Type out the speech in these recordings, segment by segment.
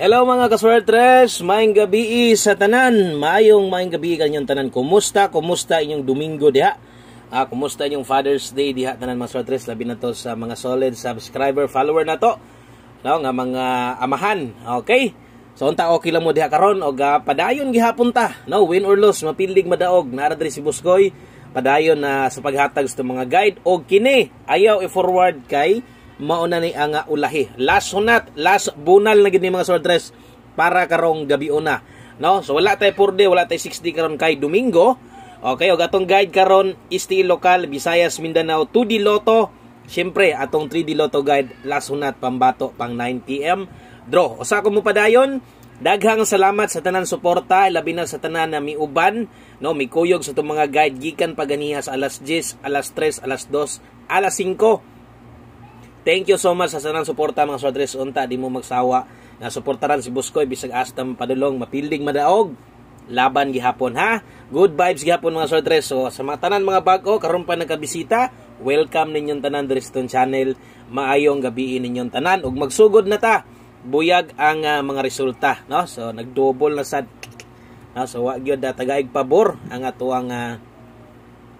Hello mga kaswertres, maayong gabi sa tanan. Maayong maayong gabi kanyang tanan. Kumusta? Kumusta inyong Domingo diha? Ah, kumusta inyong Father's Day diha tanan mga kaswertres? Labi na to sa mga solid subscriber, follower na to. No, nga mga amahan. Okay? So unta okay lang mo diha karon og uh, padayon gihapon ta. No, win or lose, mapilig madaog. Nara si Buskoy padayon na uh, sa paghatag sa mga guide og kini ayaw i-forward kay mao na ni ang ulahi. Last hunat, last bunal na gid ni mga soldiers para karong gabi una. No? So wala tay 4 day, wala tay 6 60 karon kay Domingo. Okay, og atong guide karon isti local Visayas Mindanao 2D loto Syempre atong 3D loto guide last hunat pambato pang 9 PM draw. Usa ko mo padayon. Daghang salamat sa tanan suporta, labi na sa tanan na miuban, no, mikuyog sa itong mga guide gikan paganiha sa alas 10, alas 3, alas 2, alas 5. Thank you so much sa sanang suporta mga sodres unta di mo magsawa na suportaran si Buskoy bisag asta mapadulong mapilding madaog laban gihapon ha. Good vibes gihapon mga sodres. So sa mga tanan mga bago karon pa nagkabisita, welcome ninyong tanan Driston Channel. Maayong gabi ninyong tanan ug magsugod na ta. Buyag ang uh, mga resulta no. So nagdouble na sad no? So wa gyud dataga pabor ang atuang uh,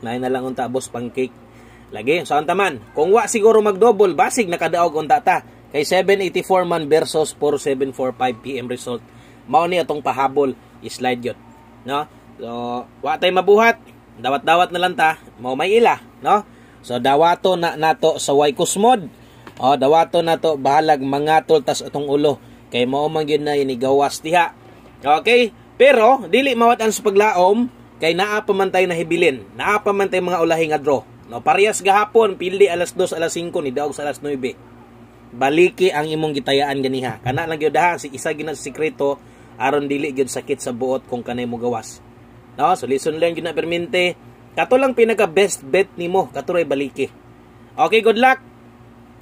ah, na lang unta boss pancake Lagi, saan taman? Kung wa siguro magdouble, basig nakadaog unta ta. Kay 784 man versus 4745 PM result. Mao ni atong pahabol, slide yun. No? So, wa tay mabuhat. Dawat-dawat na lang ta. Mao may ila, no? So, dawato na nato sa way kusmod. O, dawato na to bahalag mangatol tas atong ulo. Kay mao man gyud na inigawas diha. Okay? Pero dili mawatan sa paglaom kay naa pamantay na hibilin, naa pamantay mga ulahi nga draw. No, parehas gahapon, pili alas 2, alas 5, ni daog sa alas 9. Baliki ang imong gitayaan ganiha. Kana lang gyud si isa gina sikreto aron dili gyud sakit sa buot kung kanay mo gawas. No, so listen lang gyud na perminte. Kato lang pinaka best bet nimo, katuray baliki. Okay, good luck.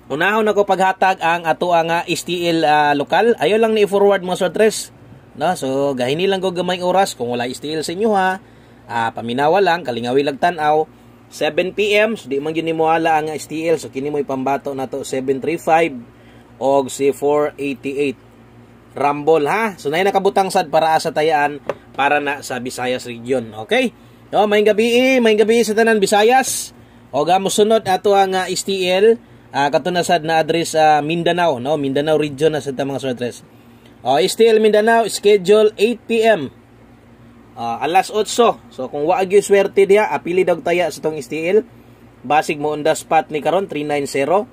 Unahon ako paghatag ang ato nga STL uh, ah, lokal. Ayo lang ni forward mga sortres. No, so gahini lang ko gamay oras kung wala STL sa inyo ha. Ah, paminawa lang, kalingawi lang tanaw. 7 PM, so di man yun nimuala ang STL, so kini mo'y pambato na to 735 og si 488 Rambol ha. So nay nakabutang sad para asa tayaan para na sa Visayas region. Okay? No, may gabi, may gabi sa tanan Visayas. O gamo sunod ato ang uh, ah, STL uh, ah, katunasad na address uh, Mindanao, no? Mindanao region na sa mga sunod address. O STL Mindanao schedule 8 PM Uh, alas 8. So kung wa gyud swerte diha, apili daw taya sa tong STL. Basig mo unda spot ni karon 390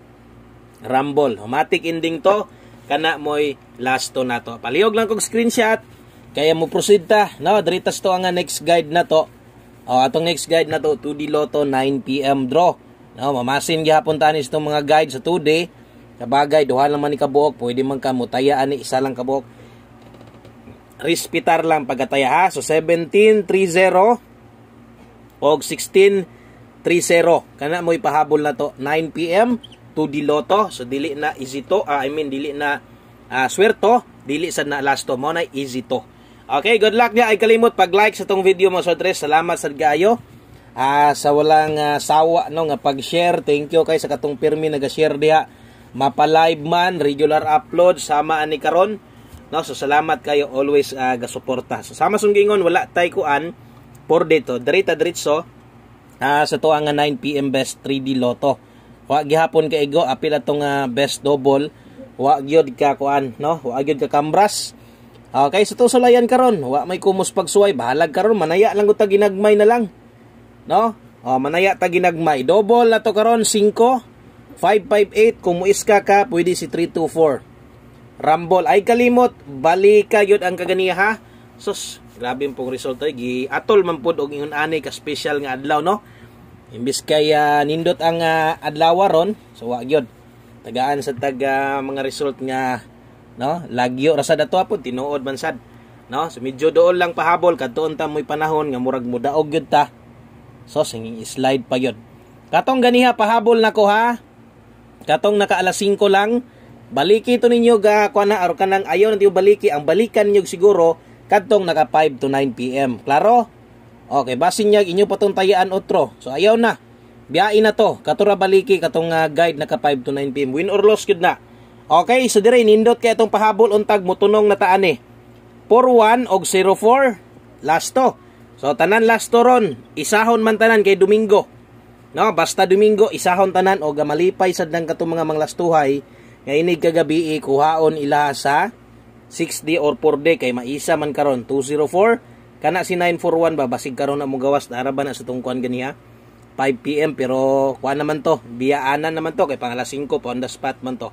Rumble. Matic ending to kana moy last to na to. Paliog lang kong screenshot kaya mo proceed ta. No, dritas to ang next guide na to. Oh, atong next guide na to 2D Lotto 9 PM draw. No, mamasin gihapon tani sa mga guide sa 2D. Sa bagay, duha lang man ni kabuok, pwede man ka mutayaan ni isa lang kabuok. Rispitar lang pagataya ha. So 1730 og 1630 kana mo ipahabol na to 9 pm to Diloto. So dili na izito, uh, ah, I mean dili na uh, swerto, dili sa na lasto mo na izito. Okay, good luck niya. Ay kalimot pag-like sa tong video mo, Sotres. Salamat sa gayo. Uh, ah, sa walang uh, sawa no nga pag-share. Thank you kay sa katong pirmi naga-share diha. Mapa live man, regular upload sama ani karon. No, so salamat kayo always uh, ah, ga suporta. So sama sung wala tay kuan for dito direta diretso uh, ah, sa to ang 9 PM best 3D loto. Wa gihapon ka igo apil atong uh, ah, best double. Wa gyud ka kuan, no? Wa gyud ka kambras. Okay, sa to sulayan karon, wa may kumos pagsuway, bahalag karon manaya lang uta ginagmay na lang. No? O, manaya ta ginagmay. Double na to karon 5 558 kung muis ka ka pwede si 324 Rambol. Ay kalimot, balika yun ang kaganiha. ha. Sus, grabe pong resulta. Gi atol man pud og ingon ani ka special nga adlaw no. Imbis kay uh, nindot ang uh, adlaw ron, so wa gyud. Tagaan sa taga ah, mga result nga no, lagyo ra sad ato apod, tinuod man sad. No, so medyo doon lang pahabol kadtoon ta moy panahon nga murag mudaog gyud ta. So singing slide pa gyud. Katong ganiha pahabol nako ha. Katong naka alas 5 lang Baliki to ninyo ga kuan na aron kanang ayon ninyo baliki ang balikan ninyo siguro kadtong naka 5 to 9 PM. Klaro? Okay, basin niya inyo patuntayan otro. So ayaw na. Biyain na to. Katura baliki katong uh, guide naka 5 to 9 PM. Win or loss gud na. Okay, so dire nindot kay itong pahabol untag mutunong na taan eh. 41 og 04 lasto So tanan lasto ron. Isahon man tanan kay Domingo. No, basta Domingo isahon tanan og malipay sad nang katong mga manglastuhay nga inig kagabi ikuhaon eh, ila sa 6D or 4D kay maisa man karon 204 kana si 941 ba basig karon na mo gawas ara ba na sa tungkuan ganiha 5 PM pero kuan naman to biyaanan naman to kay pangalas 5 pa on the spot man to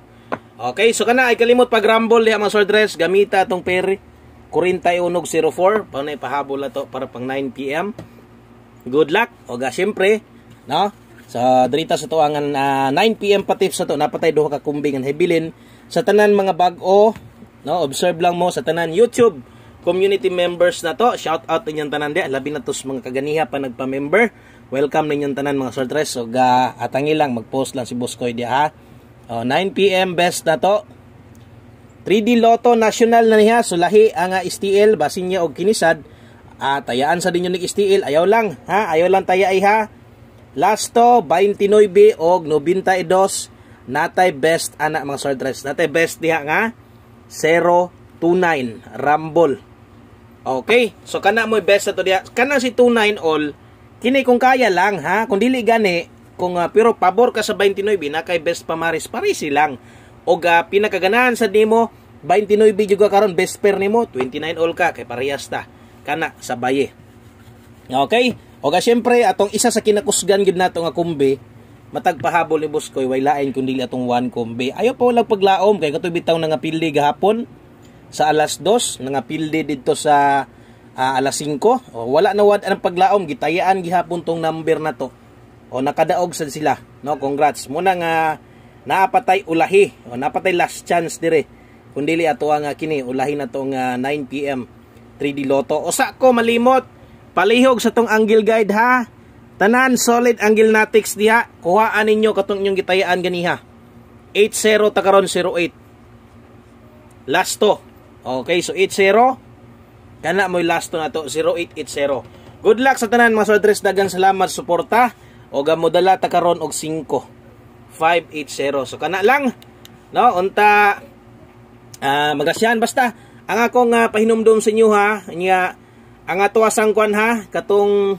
okay so kana ay kalimot pag rumble diha mga dress gamita tong peri 4104 pa na ipahabol ato para pang 9 PM good luck o ga syempre no sa drita sa tuangan uh, 9 PM pa tips sa to napatay duha ka kumbing ang hibilin sa tanan mga bag-o no observe lang mo sa tanan YouTube community members na to. Shout out ninyong tanan di. Labi na tos mga kaganiha pa nagpa-member. Welcome ninyong tanan mga sortres. So, ga, atangi lang, mag-post lang si Boss Koy di ha. oh, 9pm best na to. 3D Lotto National na niya. So, lahi ang STL. Basin niya og kinisad. Ah, tayaan sa dinyo ni STL. Ayaw lang. Ha? Ayaw lang taya ay ha. Lasto, 29 og 92 natay best ana mga sortress. Natay best diha nga 029 Rumble. Okay, so kana mo best ato diha. Kana si 29 all kini kung kaya lang ha, kung dili gani kung uh, pero pabor ka sa 29 na kay best pamaris paris lang. Og uh, pinakaganahan sa nimo 29 jud ka karon best pair nimo 29 all ka kay parehas ta kana sa baye. Okay? O ga syempre atong isa sa kinakusgan gid nato nga kumbi matagpahabol ni Buskoy way lain kundi atong one kumbi. Ayo pa wala paglaom kay katuig bitaw nga pilde gahapon sa alas 2 nga pilde didto sa uh, alas 5. O, wala na wad ang paglaom gitayaan gihapon tong number na to. O nakadaog sad sila. No, congrats. Muna nga naapatay ulahi o napatay last chance dire. Kundi li ato nga kini ulahi na to nga 9 PM 3D Lotto. O sa ko malimot palihog sa tong angle guide ha tanan solid angle natix diha kuhaan ninyo katong inyong gitayaan ganiha 80 ta 08 last to okay so 80 kana moy last to nato 0880 good luck sa tanan mga soldiers dagan salamat suporta o gamodala ta karon og 5 580 so kana lang no unta uh, ah, magasyan basta ang akong uh, pahinumdum sa inyo ha nya ang ato asang kwan ha katong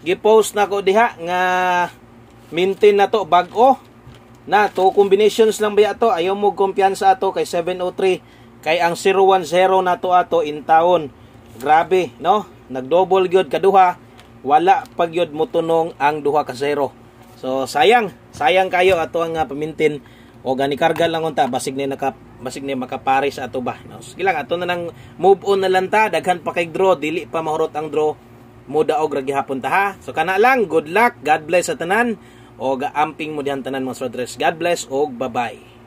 gi-post na ko diha nga maintain na to bag-o na to combinations lang ba ato ayaw mo kumpiyansa ato kay 703 kay ang 010 na to ato in town grabe no nagdouble gyud kaduha wala pagyod mo tunong ang duha ka zero so sayang sayang kayo ato ang uh, pamintin o gani karga lang unta basig ni naka basig ni makaparis ato ba no sige lang ato na nang move on na lang ta daghan pa kay draw dili pa mahurot ang draw mo og ra gihapon ta ha so kana lang good luck god bless sa tanan o gaamping mo diyan tanan mga sodres god bless og bye bye